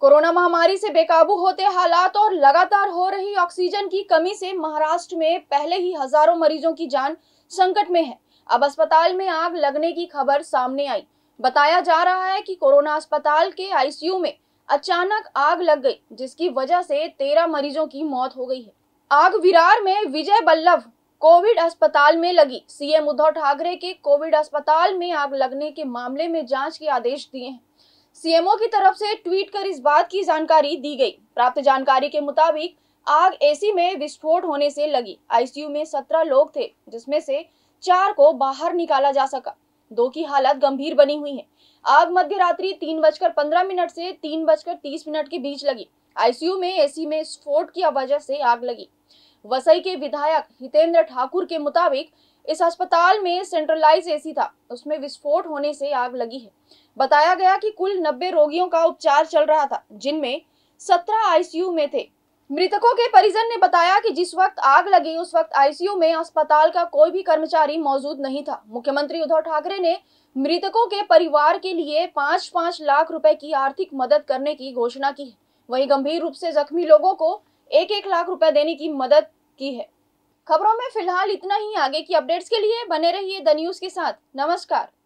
corona महामारी से बेकाबू होते हालात और लगातार हो रही ऑक्सीजन की कमी से महाराष्ट्र में पहले ही हजारों मरीजों की जान संकट में है अब अस्पताल में आग लगने की खबर सामने आई बताया जा रहा है कि कोरोना अस्पताल के आईसीयू में अचानक आग लग गई जिसकी वजह से तेरह मरीजों की मौत हो गई है आग विरार में विजय बल्लभ कोविड अस्पताल में लगी सीएम उद्धव ठाकरे के कोविड अस्पताल में आग लगने के मामले में जांच के आदेश दिए हैं सीएमओ की तरफ से ट्वीट कर इस बात की जानकारी दी गई प्राप्त जानकारी के मुताबिक आग एसी में विस्फोट होने से लगी आईसीयू में सत्रह लोग थे जिसमें से चार को बाहर निकाला जा सका दो की हालत गंभीर बनी हुई है आग मध्य रात्रि तीन बजकर पंद्रह मिनट से तीन बजकर तीस मिनट के बीच लगी आईसीयू में एसी में स्फोट की वजह से आग लगी वसई के विधायक हितेंद्र ठाकुर के मुताबिक इस अस्पताल में सेंट्रलाइज एसी था उसमें विस्फोट होने से आग लगी है बताया गया कि कुल 90 रोगियों का उपचार चल रहा था जिनमें 17 आईसीयू में थे मृतकों के परिजन ने बताया कि जिस वक्त आग लगी उस वक्त आईसीयू में अस्पताल का कोई भी कर्मचारी मौजूद नहीं था मुख्यमंत्री उद्धव ठाकरे ने मृतकों के परिवार के लिए पांच पांच लाख रुपए की आर्थिक मदद करने की घोषणा की है वहीं गंभीर रूप से जख्मी लोगों को एक एक लाख रुपए देने की मदद की है खबरों में फिलहाल इतना ही आगे की अपडेट्स के लिए बने रहिए द न्यूज के साथ नमस्कार